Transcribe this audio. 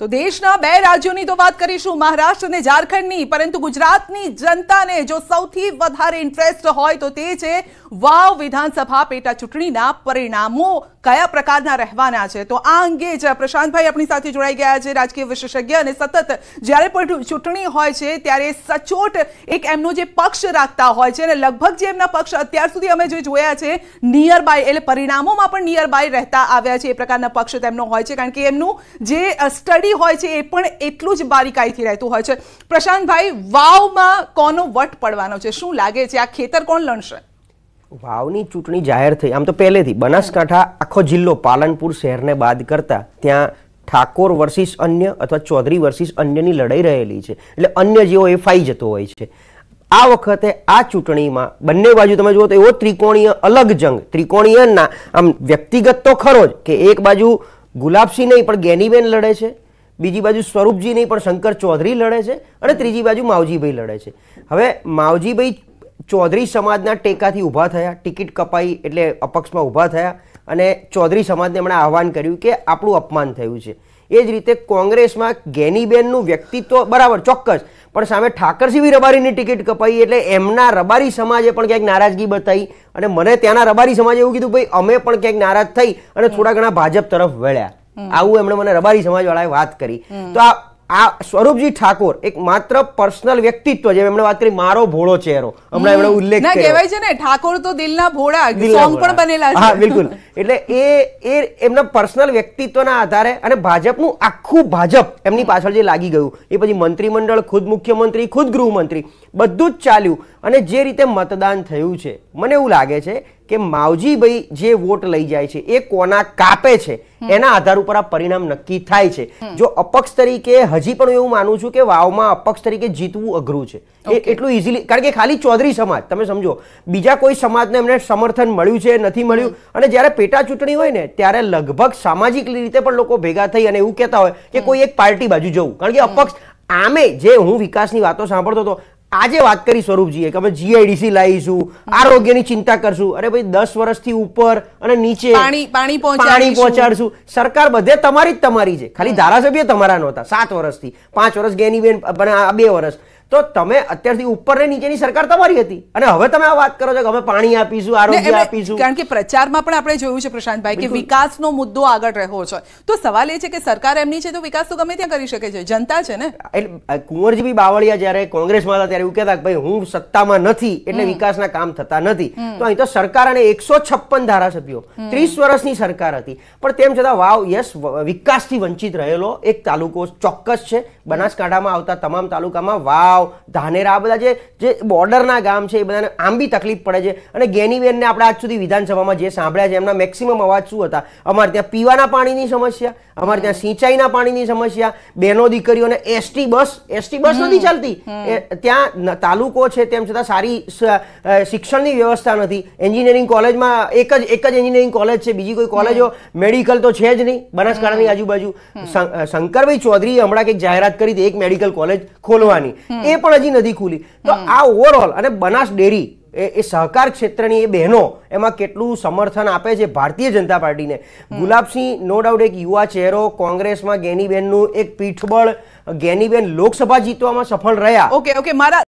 તો દેશના બે રાજ્યોની તો વાત કરીશું મહારાષ્ટ્ર અને જારખંડની પરંતુ ગુજરાતની જનતાને જે સૌથી વધારે ઇન્ટરેસ્ટ હોય તો તે છે વાવ વિધાનસભા પેટા ચટણીના પરિણામો કયા પ્રકારના રહેવાના છે તો આ એન્ગેજ પ્રશાનભાઈ આપની સાથે જોડાય ગયા છે રાજકીય વિશેષજ્ઞ અને સતત જ્યારે પોટ ચટણી હોય છે ત્યારે સચોટ એક એમનો જે પક્ષ રાખતા હોય છે અને લગભગ જે એમનો પક્ષ અત્યાર સુધી અમે જે જોયા છે નિયરબાય એટલે પરિણામોમાં પણ નિયરબાય રહેતા આવ્યા છે એ પ્રકારનો પક્ષ તેમનો હોય છે કારણ કે એમનું જે સ્ટડી ડિલિવરી હોય છે એ પણ એટલું જ બારીકાઈથી રહેતું હોય છે પ્રશાંતભાઈ વાવમાં કોનો વટ પડવાનો છે શું લાગે છે આ ખેતર કોણ લણશે વાવની ચૂંટણી જાહેર થઈ આમ તો પહેલેથી બનાસકાંઠા આખો જિલ્લો પાલનપુર શહેરને બાદ કરતા ત્યાં ઠાકોર વર્સિસ અન્ય અથવા ચૌધરી વર્સિસ અન્યની લડાઈ રહેલી છે એટલે અન્ય જેવો એ ફાઈ જતો હોય છે આ વખતે આ ચૂંટણીમાં બંને બાજુ તમે જુઓ તો એવો ત્રિકોણીય અલગ જંગ ત્રિકોણીયના આમ વ્યક્તિગત તો ખરો જ કે એક બાજુ ગુલાબસિંહ નહીં પણ ગેનીબેન લડે છે બીજી બાજુ સ્વરૂપજી નહીં પણ શંકર ચૌધરી લડે છે અને ત્રીજી બાજુ માવજીભાઈ લડે છે હવે માવજીભાઈ ચૌધરી સમાજના ટેકાથી ઊભા થયા ટિકિટ કપાઈ એટલે અપક્ષમાં ઊભા થયા અને ચૌધરી સમાજને એમણે આહવાન કર્યું કે આપણું અપમાન થયું છે એ જ રીતે કોંગ્રેસમાં ગેનીબેનનું વ્યક્તિત્વ બરાબર ચોક્કસ પણ સામે ઠાકરસિંહ રબારીની ટિકિટ કપાઈ એટલે એમના રબારી સમાજે પણ ક્યાંક નારાજગી બતાવી અને મને ત્યાંના રબારી સમાજે એવું કીધું ભાઈ અમે પણ ક્યાંક નારાજ થઈ અને થોડા ઘણા ભાજપ તરફ વળ્યા આવું એમણે મને રબારી સમાજ સમાજવાળાએ વાત કરી તો આ આ સ્વરૂપજી ઠાકોર એક માત્ર પર્સનલ વ્યક્તિત્વ જેમ એમણે વાત કરી મારો ભોળો ચહેરો હમણાં એમણે ઉલ્લેખ કહેવાય છે ને ઠાકોર તો દિલના ભોળા સોંગ પણ બનેલા છે હા બિલકુલ એટલે એ એ એમના પર્સનલ વ્યક્તિત્વના આધારે અને ભાજપનું આખું ભાજપ એમની પાછળ જે લાગી ગયું એ પછી મંત્રીમંડળ ખુદ મુખ્યમંત્રી ખુદ ગૃહમંત્રી બધું જ ચાલ્યું અને જે રીતે મતદાન થયું છે મને એવું લાગે છે કે માવજીભાઈ જે વોટ લઈ જાય છે એ કોના કાપે છે એના આધાર ઉપર આ પરિણામ નક્કી થાય છે જો અપક્ષ તરીકે હજી પણ એવું માનું છું કે વાવમાં અપક્ષ તરીકે જીતવું અઘરું છે એ એટલું ઇઝીલી કારણ કે ખાલી ચૌધરી સમાજ તમે સમજો બીજા કોઈ સમાજને એમને સમર્થન મળ્યું છે નથી મળ્યું અને જ્યારે પેટા ચૂંટણી હોય ને ત્યારે લગભગ સામાજિક રીતે પણ લોકો ભેગા થઈ અને એવું કહેતા હોય કે કોઈ એક પાર્ટી બાજુ જવું કારણ કે અપક્ષ આમે જે હું વિકાસની વાતો સાંભળતો હતો આજે વાત કરી સ્વરૂપજીએ કે અમે જીઆઈડીસી લાવીશું આરોગ્યની ચિંતા કરશું અરે ભાઈ દસ વર્ષથી ઉપર અને નીચે પાણી પહોંચાડશું સરકાર બધે તમારી જ તમારી છે ખાલી ધારાસભ્ય તમારા નહોતા સાત વર્ષથી પાંચ વર્ષ ગેની બેન આ બે વર્ષ તો તમે અત્યારથી ઉપર ને નીચેની સરકાર તમારી હતી અને હવે તમે આ વાત કરો છો કે અમે પાણી આપીશું આરોગ્ય આપીશું કારણ કે પ્રચારમાં પણ આપણે જોયું છે પ્રશાંતભાઈ કે વિકાસનો મુદ્દો આગળ રહ્યો છે તો સવાલ એ છે કે સરકાર એમની છે તો વિકાસ તો ગમે ત્યાં કરી શકે છે જનતા છે ને એટલે કુંવરજીભાઈ બાવળિયા જ્યારે કોંગ્રેસમાં હતા ત્યારે એવું કહેતા કે ભાઈ હું સત્તામાં નથી એટલે વિકાસના કામ થતા નથી તો અહીં તો સરકાર અને એકસો છપ્પન ધારાસભ્યો ત્રીસ વર્ષની સરકાર હતી પણ તેમ છતાં વાવ યસ વિકાસથી વંચિત રહેલો એક તાલુકો ચોક્કસ છે બનાસકાંઠામાં આવતા તમામ તાલુકામાં વાવ વાવ ધાનેરા આ બધા જે જે બોર્ડરના ગામ છે એ બધાને આમ બી તકલીફ પડે છે અને ગેનીબેનને આપણે આજ સુધી વિધાનસભામાં જે સાંભળ્યા છે એમના મેક્સિમમ અવાજ શું હતા અમારે ત્યાં પીવાના પાણીની સમસ્યા અમારે ત્યાં સિંચાઈના પાણીની સમસ્યા બહેનો દીકરીઓને એસટી બસ એસટી બસ નથી ચાલતી ત્યાં તાલુકો છે તેમ છતાં સારી શિક્ષણની વ્યવસ્થા નથી એન્જિનિયરિંગ કોલેજમાં એક જ એક જ એન્જિનિયરિંગ કોલેજ છે બીજી કોઈ કોલેજો મેડિકલ તો છે જ નહીં બનાસકાંઠાની આજુબાજુ શંકરભાઈ ચૌધરી હમણાં કંઈક જાહેરાત કરી હતી એક મેડિકલ કોલેજ ખોલવાની એ પણ હજી નથી ખુલી તો આ ઓવરઓલ અને બનાસ ડેરી એ સહકાર ક્ષેત્રની એ બહેનો એમાં કેટલું સમર્થન આપે છે ભારતીય જનતા પાર્ટીને ગુલાબસિંહ નો ડાઉટ એક યુવા ચહેરો કોંગ્રેસમાં ગેનીબેનનું એક પીઠબળ ગેનીબેન લોકસભા જીતવામાં સફળ રહ્યા ઓકે ઓકે મારા